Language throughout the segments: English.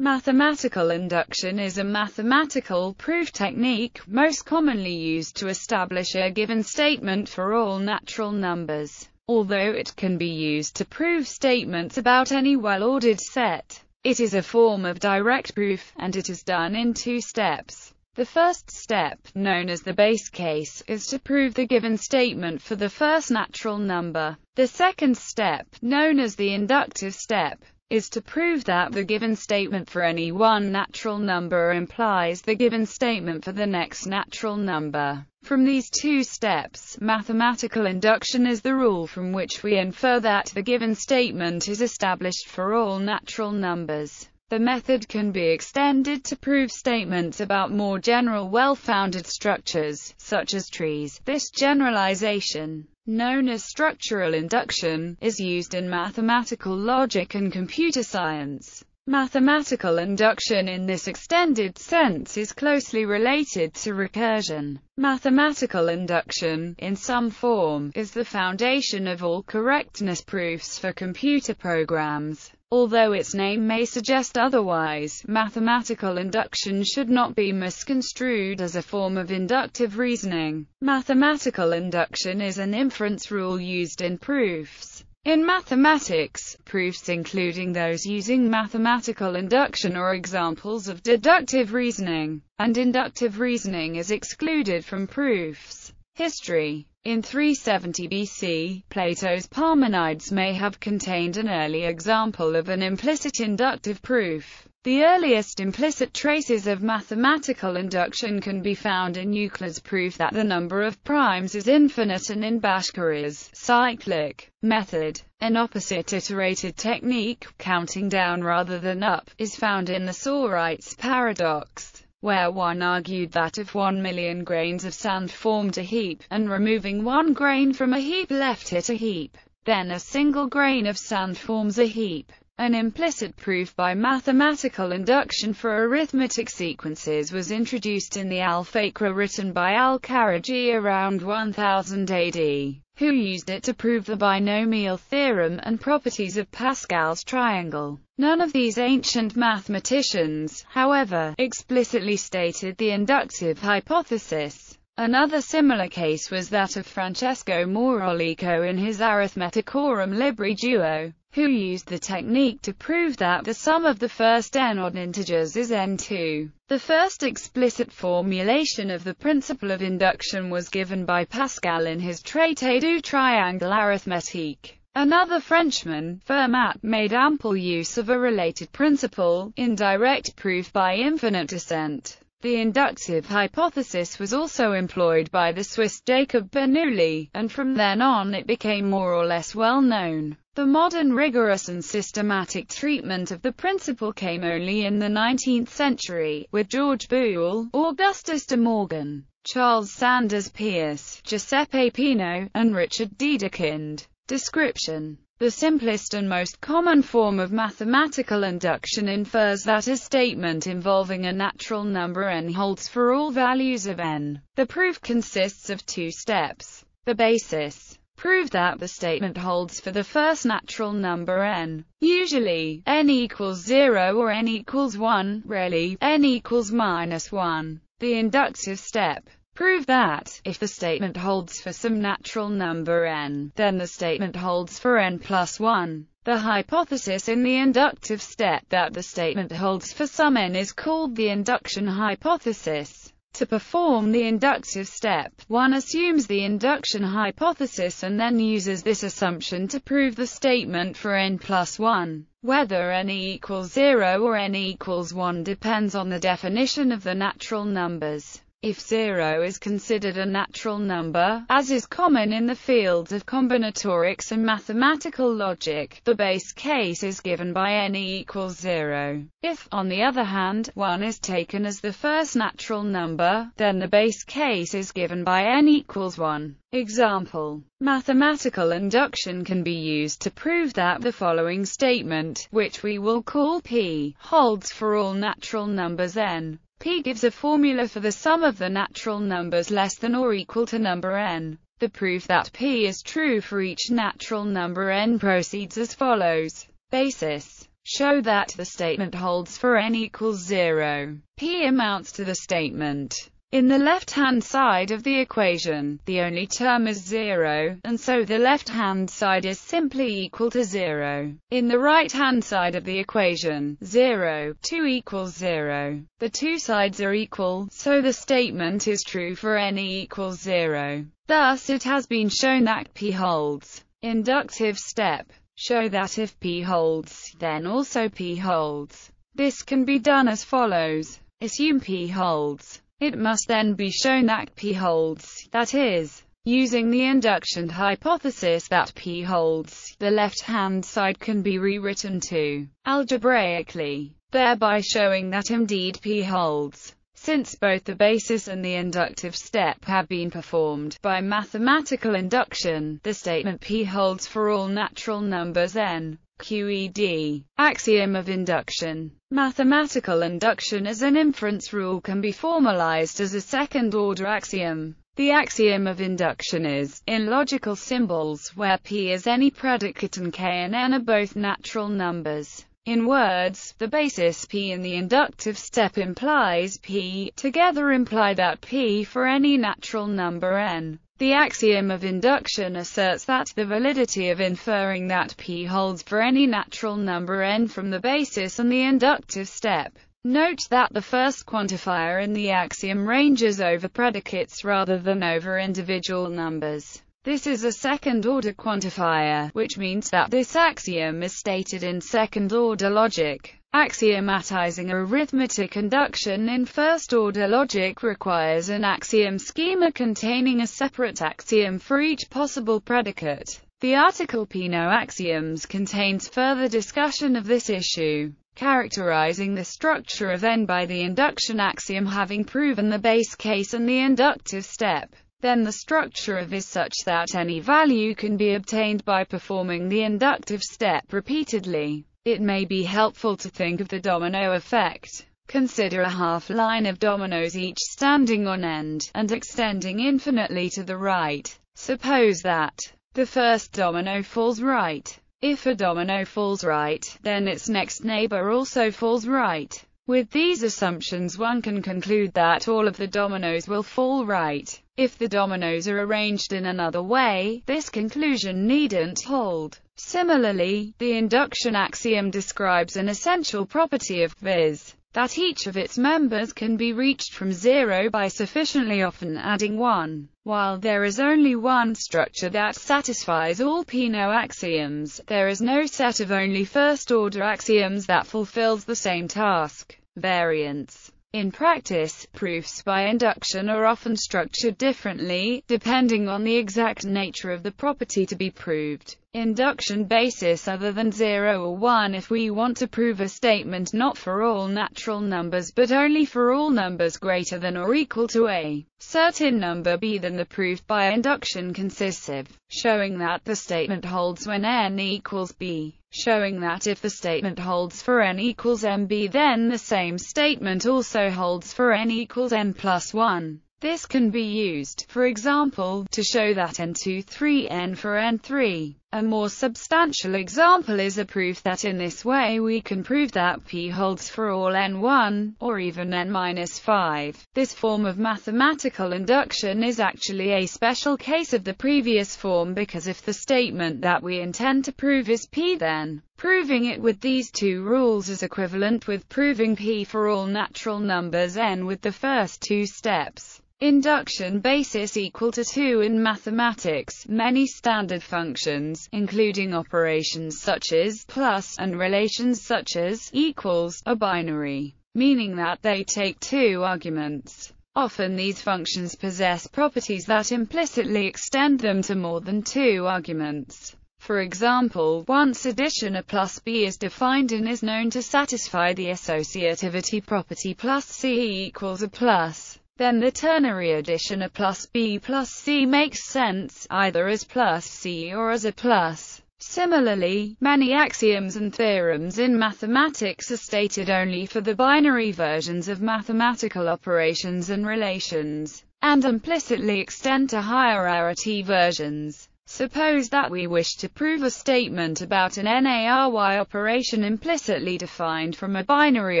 Mathematical induction is a mathematical proof technique, most commonly used to establish a given statement for all natural numbers, although it can be used to prove statements about any well-ordered set. It is a form of direct proof, and it is done in two steps. The first step, known as the base case, is to prove the given statement for the first natural number. The second step, known as the inductive step, is to prove that the given statement for any one natural number implies the given statement for the next natural number. From these two steps, mathematical induction is the rule from which we infer that the given statement is established for all natural numbers. The method can be extended to prove statements about more general well-founded structures, such as trees. This generalization known as structural induction, is used in mathematical logic and computer science. Mathematical induction in this extended sense is closely related to recursion. Mathematical induction, in some form, is the foundation of all correctness proofs for computer programs. Although its name may suggest otherwise, mathematical induction should not be misconstrued as a form of inductive reasoning. Mathematical induction is an inference rule used in proofs. In mathematics, proofs including those using mathematical induction are examples of deductive reasoning, and inductive reasoning is excluded from proofs history. In 370 BC, Plato's Parmenides may have contained an early example of an implicit inductive proof. The earliest implicit traces of mathematical induction can be found in Euclid's proof that the number of primes is infinite and in Bashkiri's cyclic method. An opposite iterated technique, counting down rather than up, is found in the Sorites paradox where one argued that if one million grains of sand formed a heap, and removing one grain from a heap left it a heap, then a single grain of sand forms a heap. An implicit proof by mathematical induction for arithmetic sequences was introduced in the Al-Fakra written by Al-Karaji around 1000 AD who used it to prove the binomial theorem and properties of Pascal's triangle. None of these ancient mathematicians, however, explicitly stated the inductive hypothesis. Another similar case was that of Francesco Morolico in his Arithmeticorum Libri Duo, who used the technique to prove that the sum of the first n odd integers is n2. The first explicit formulation of the principle of induction was given by Pascal in his Traité du triangle arithmétique. Another Frenchman, Fermat, made ample use of a related principle, indirect proof by infinite descent. The inductive hypothesis was also employed by the Swiss Jacob Bernoulli, and from then on it became more or less well known. The modern rigorous and systematic treatment of the principle came only in the 19th century, with George Boole, Augustus de Morgan, Charles Sanders Peirce, Giuseppe Pino, and Richard Dedekind. Description the simplest and most common form of mathematical induction infers that a statement involving a natural number n holds for all values of n. The proof consists of two steps. The basis. Prove that the statement holds for the first natural number n, usually, n equals 0 or n equals 1, rarely, n equals minus 1. The inductive step prove that, if the statement holds for some natural number n, then the statement holds for n plus 1. The hypothesis in the inductive step that the statement holds for some n is called the induction hypothesis. To perform the inductive step, one assumes the induction hypothesis and then uses this assumption to prove the statement for n plus 1. Whether n equals 0 or n equals 1 depends on the definition of the natural numbers. If zero is considered a natural number, as is common in the fields of combinatorics and mathematical logic, the base case is given by n equals zero. If, on the other hand, 1 is taken as the first natural number, then the base case is given by n equals 1. Example. Mathematical induction can be used to prove that the following statement, which we will call P, holds for all natural numbers n. P gives a formula for the sum of the natural numbers less than or equal to number n. The proof that P is true for each natural number n proceeds as follows. Basis. Show that the statement holds for n equals 0. P amounts to the statement in the left-hand side of the equation, the only term is 0, and so the left-hand side is simply equal to 0. In the right-hand side of the equation, 0, 2 equals 0. The two sides are equal, so the statement is true for n equals 0. Thus it has been shown that P holds. Inductive step. Show that if P holds, then also P holds. This can be done as follows. Assume P holds. It must then be shown that P holds, that is, using the induction hypothesis that P holds, the left-hand side can be rewritten to algebraically, thereby showing that indeed P holds. Since both the basis and the inductive step have been performed by mathematical induction, the statement P holds for all natural numbers n QED. Axiom of induction. Mathematical induction as an inference rule can be formalized as a second-order axiom. The axiom of induction is, in logical symbols, where P is any predicate and K and N are both natural numbers. In words, the basis P in the inductive step implies P, together imply that P for any natural number N the axiom of induction asserts that the validity of inferring that P holds for any natural number n from the basis and the inductive step. Note that the first quantifier in the axiom ranges over predicates rather than over individual numbers. This is a second-order quantifier, which means that this axiom is stated in second-order logic. Axiomatizing arithmetic induction in first-order logic requires an axiom schema containing a separate axiom for each possible predicate. The article Peano axioms contains further discussion of this issue, characterizing the structure of N by the induction axiom having proven the base case and the inductive step then the structure of is such that any value can be obtained by performing the inductive step repeatedly. It may be helpful to think of the domino effect. Consider a half line of dominoes each standing on end, and extending infinitely to the right. Suppose that the first domino falls right. If a domino falls right, then its next neighbor also falls right. With these assumptions one can conclude that all of the dominoes will fall right. If the dominoes are arranged in another way, this conclusion needn't hold. Similarly, the induction axiom describes an essential property of, viz., that each of its members can be reached from zero by sufficiently often adding one. While there is only one structure that satisfies all Peano axioms, there is no set of only first-order axioms that fulfills the same task. Variance in practice, proofs by induction are often structured differently, depending on the exact nature of the property to be proved induction basis other than 0 or 1 if we want to prove a statement not for all natural numbers but only for all numbers greater than or equal to a certain number b then the proof by induction consists of showing that the statement holds when n equals b, showing that if the statement holds for n equals mb then the same statement also holds for n equals n plus 1. This can be used, for example, to show that n2 3n for n3 a more substantial example is a proof that in this way we can prove that P holds for all n1, or even n-5. This form of mathematical induction is actually a special case of the previous form because if the statement that we intend to prove is P then, proving it with these two rules is equivalent with proving P for all natural numbers n with the first two steps induction basis equal to 2 in mathematics, many standard functions, including operations such as plus and relations such as equals, are binary, meaning that they take two arguments. Often these functions possess properties that implicitly extend them to more than two arguments. For example, once addition a plus b is defined and is known to satisfy the associativity property plus c equals a plus then the ternary addition a plus b plus c makes sense, either as plus c or as a plus. Similarly, many axioms and theorems in mathematics are stated only for the binary versions of mathematical operations and relations, and implicitly extend to higher arity versions. Suppose that we wish to prove a statement about an NARY operation implicitly defined from a binary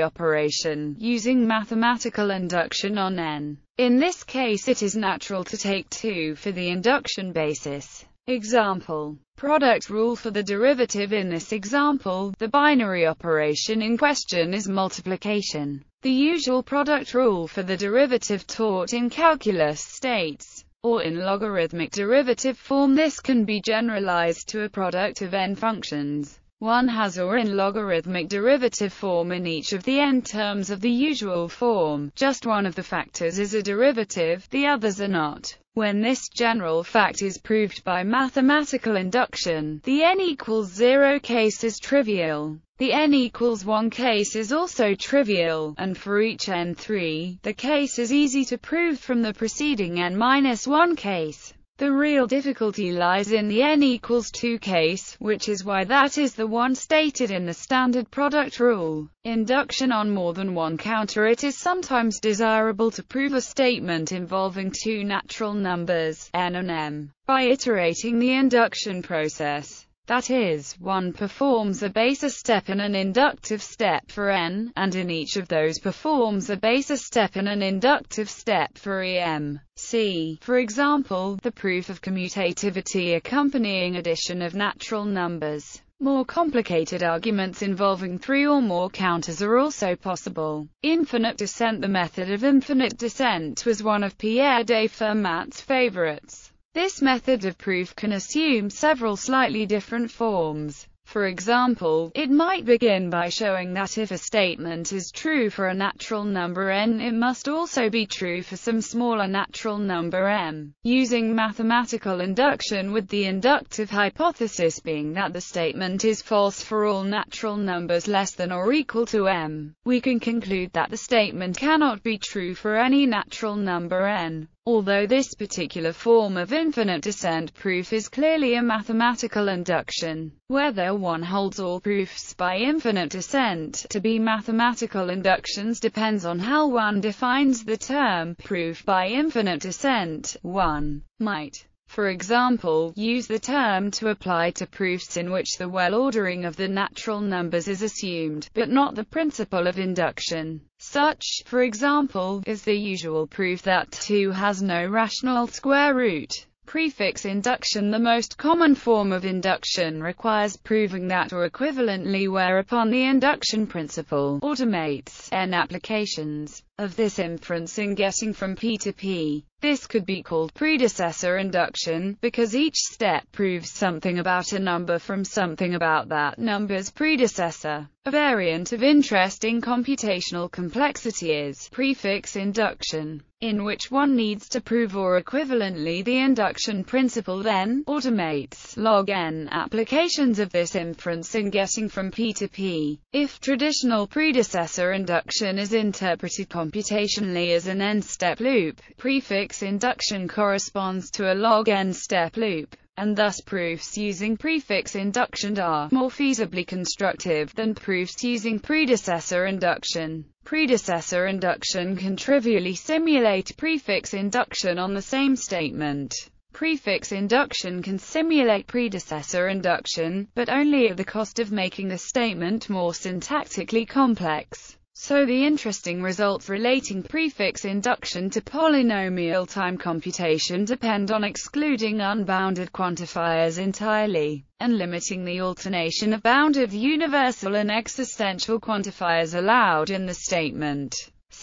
operation, using mathematical induction on n. In this case it is natural to take 2 for the induction basis. Example. Product rule for the derivative In this example, the binary operation in question is multiplication. The usual product rule for the derivative taught in calculus states, or in logarithmic derivative form this can be generalized to a product of n functions. One has or in logarithmic derivative form in each of the n terms of the usual form. Just one of the factors is a derivative, the others are not. When this general fact is proved by mathematical induction, the n equals 0 case is trivial. The n equals 1 case is also trivial, and for each n3, the case is easy to prove from the preceding n minus 1 case. The real difficulty lies in the n equals 2 case, which is why that is the one stated in the standard product rule. Induction on more than one counter It is sometimes desirable to prove a statement involving two natural numbers, n and m, by iterating the induction process. That is, one performs a basis step and an inductive step for n, and in each of those performs a basis step and an inductive step for em. See, for example, the proof of commutativity accompanying addition of natural numbers. More complicated arguments involving three or more counters are also possible. Infinite descent The method of infinite descent was one of Pierre de Fermat's favorites. This method of proof can assume several slightly different forms. For example, it might begin by showing that if a statement is true for a natural number n, it must also be true for some smaller natural number m, using mathematical induction with the inductive hypothesis being that the statement is false for all natural numbers less than or equal to m. We can conclude that the statement cannot be true for any natural number n. Although this particular form of infinite descent proof is clearly a mathematical induction, whether one holds all proofs by infinite descent to be mathematical inductions depends on how one defines the term proof by infinite descent. 1 might for example, use the term to apply to proofs in which the well ordering of the natural numbers is assumed, but not the principle of induction. Such, for example, is the usual proof that 2 has no rational square root. Prefix induction The most common form of induction requires proving that or equivalently whereupon the induction principle automates n applications of this inference in getting from P to P. This could be called predecessor induction, because each step proves something about a number from something about that number's predecessor. A variant of interest in computational complexity is prefix induction, in which one needs to prove or equivalently the induction principle then automates log n applications of this inference in getting from P to P. If traditional predecessor induction is interpreted computationally as an n-step loop. Prefix induction corresponds to a log n-step loop, and thus proofs using prefix induction are more feasibly constructive than proofs using predecessor induction. Predecessor induction can trivially simulate prefix induction on the same statement. Prefix induction can simulate predecessor induction, but only at the cost of making the statement more syntactically complex. So the interesting results relating prefix induction to polynomial time computation depend on excluding unbounded quantifiers entirely, and limiting the alternation of bounded universal and existential quantifiers allowed in the statement.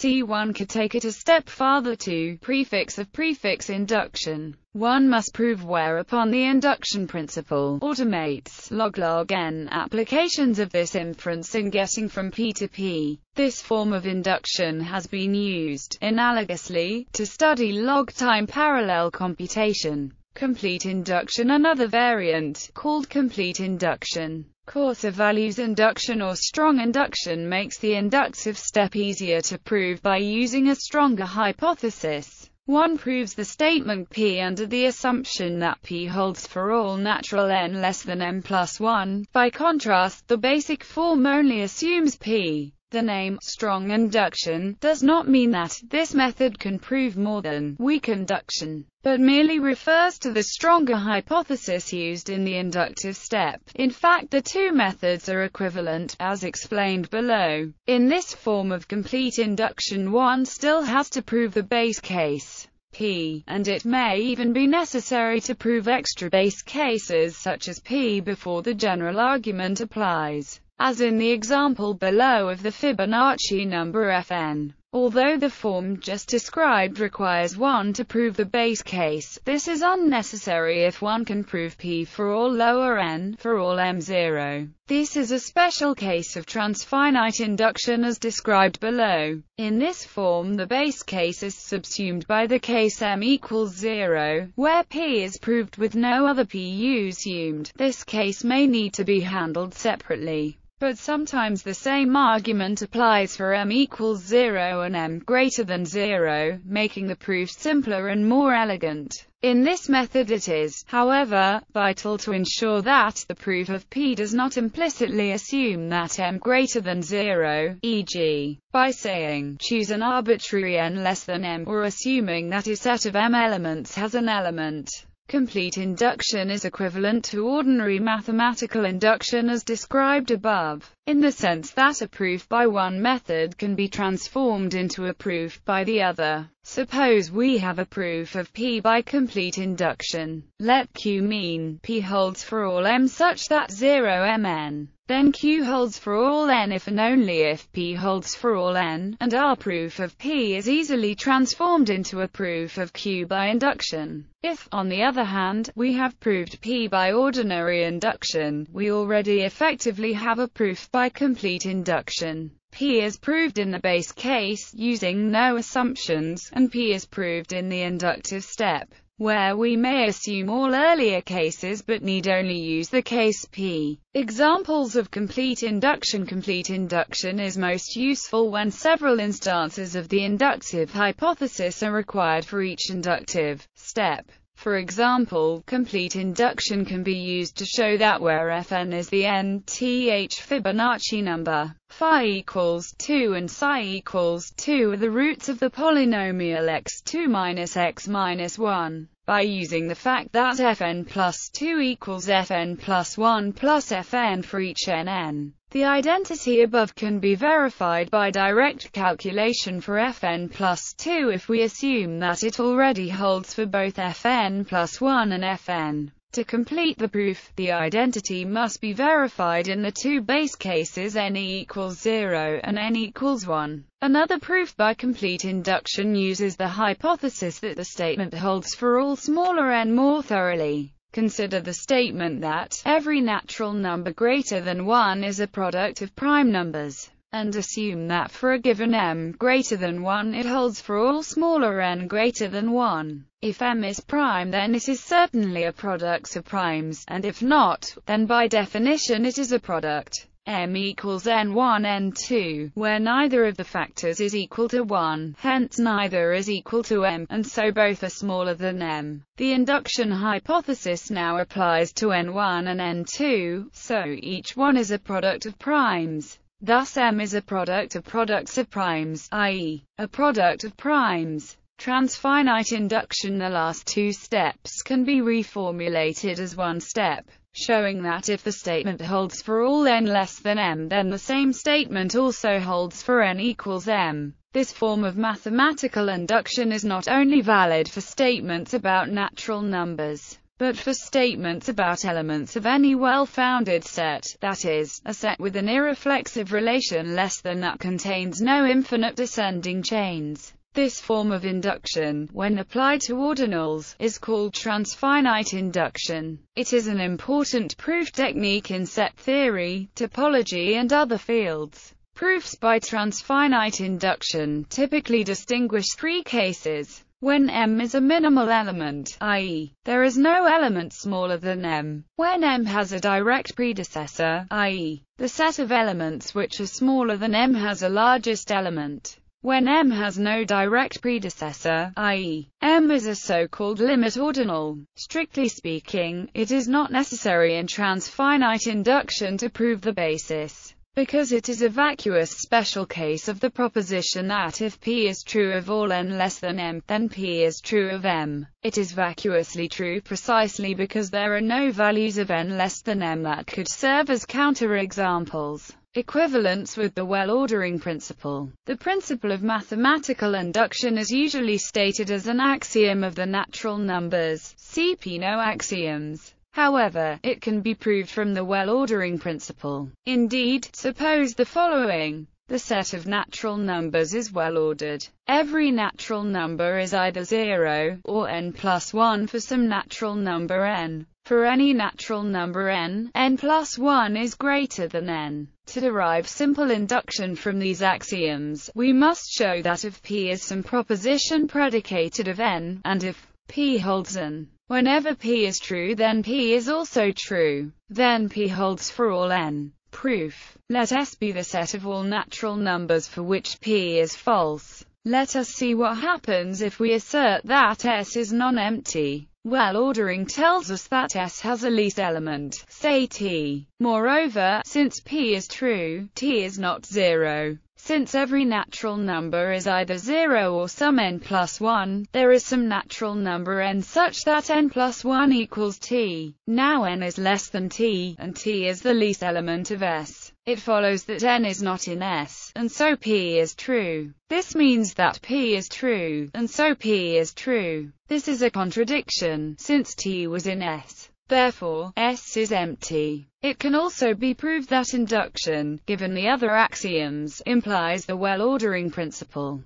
C1 could take it a step farther to prefix of prefix induction. One must prove whereupon the induction principle automates log-log n applications of this inference in getting from P to P. This form of induction has been used, analogously, to study log-time parallel computation. Complete induction Another variant, called complete induction, Coarser values induction or strong induction makes the inductive step easier to prove by using a stronger hypothesis. One proves the statement P under the assumption that P holds for all natural n less than n plus 1. By contrast, the basic form only assumes P the name strong induction does not mean that this method can prove more than weak induction, but merely refers to the stronger hypothesis used in the inductive step. In fact, the two methods are equivalent, as explained below. In this form of complete induction, one still has to prove the base case. P, and it may even be necessary to prove extra base cases such as P before the general argument applies as in the example below of the Fibonacci number fn. Although the form just described requires one to prove the base case, this is unnecessary if one can prove P for all lower n, for all m0. This is a special case of transfinite induction as described below. In this form the base case is subsumed by the case m equals 0, where P is proved with no other P assumed. This case may need to be handled separately. But sometimes the same argument applies for m equals 0 and m greater than 0, making the proof simpler and more elegant. In this method it is, however, vital to ensure that the proof of P does not implicitly assume that m greater than 0, e.g., by saying, choose an arbitrary n less than m, or assuming that a set of m elements has an element Complete induction is equivalent to ordinary mathematical induction as described above, in the sense that a proof by one method can be transformed into a proof by the other. Suppose we have a proof of P by complete induction. Let Q mean P holds for all m such that 0 mn then Q holds for all n if and only if P holds for all n, and R proof of P is easily transformed into a proof of Q by induction. If, on the other hand, we have proved P by ordinary induction, we already effectively have a proof by complete induction. P is proved in the base case, using no assumptions, and P is proved in the inductive step where we may assume all earlier cases but need only use the case P. Examples of complete induction Complete induction is most useful when several instances of the inductive hypothesis are required for each inductive step. For example, complete induction can be used to show that where Fn is the nth Fibonacci number, phi equals 2 and psi equals 2 are the roots of the polynomial x2 minus x minus 1 by using the fact that fn plus 2 equals fn plus 1 plus fn for each nn. The identity above can be verified by direct calculation for fn plus 2 if we assume that it already holds for both fn plus 1 and fn to complete the proof, the identity must be verified in the two base cases n equals 0 and n equals 1. Another proof by complete induction uses the hypothesis that the statement holds for all smaller n more thoroughly. Consider the statement that every natural number greater than 1 is a product of prime numbers, and assume that for a given m greater than 1 it holds for all smaller n greater than 1. If M is prime then it is certainly a product of primes, and if not, then by definition it is a product. M equals N1 N2, where neither of the factors is equal to 1, hence neither is equal to M, and so both are smaller than M. The induction hypothesis now applies to N1 and N2, so each one is a product of primes. Thus M is a product of products of primes, i.e., a product of primes transfinite induction the last two steps can be reformulated as one step, showing that if the statement holds for all n less than m then the same statement also holds for n equals m. This form of mathematical induction is not only valid for statements about natural numbers, but for statements about elements of any well-founded set, that is, a set with an irreflexive relation less than that contains no infinite descending chains. This form of induction, when applied to ordinals, is called transfinite induction. It is an important proof technique in set theory, topology and other fields. Proofs by transfinite induction typically distinguish three cases. When M is a minimal element, i.e., there is no element smaller than M. When M has a direct predecessor, i.e., the set of elements which are smaller than M has a largest element. When M has no direct predecessor, i.e., M is a so-called limit ordinal, strictly speaking, it is not necessary in transfinite induction to prove the basis, because it is a vacuous special case of the proposition that if P is true of all n less than M, then P is true of M. It is vacuously true precisely because there are no values of n less than M that could serve as counterexamples equivalence with the well-ordering principle. The principle of mathematical induction is usually stated as an axiom of the natural numbers, see Peano axioms. However, it can be proved from the well-ordering principle. Indeed, suppose the following. The set of natural numbers is well-ordered. Every natural number is either 0, or n plus 1 for some natural number n. For any natural number n, n plus 1 is greater than n. To derive simple induction from these axioms, we must show that if p is some proposition predicated of n, and if p holds n, whenever p is true then p is also true, then p holds for all n. Proof. Let S be the set of all natural numbers for which p is false. Let us see what happens if we assert that S is non-empty. Well ordering tells us that S has a least element, say T. Moreover, since P is true, T is not zero. Since every natural number is either 0 or some n plus 1, there is some natural number n such that n plus 1 equals t. Now n is less than t, and t is the least element of S. It follows that n is not in S, and so P is true. This means that P is true, and so P is true. This is a contradiction, since T was in S. Therefore, S is empty. It can also be proved that induction, given the other axioms, implies the well-ordering principle.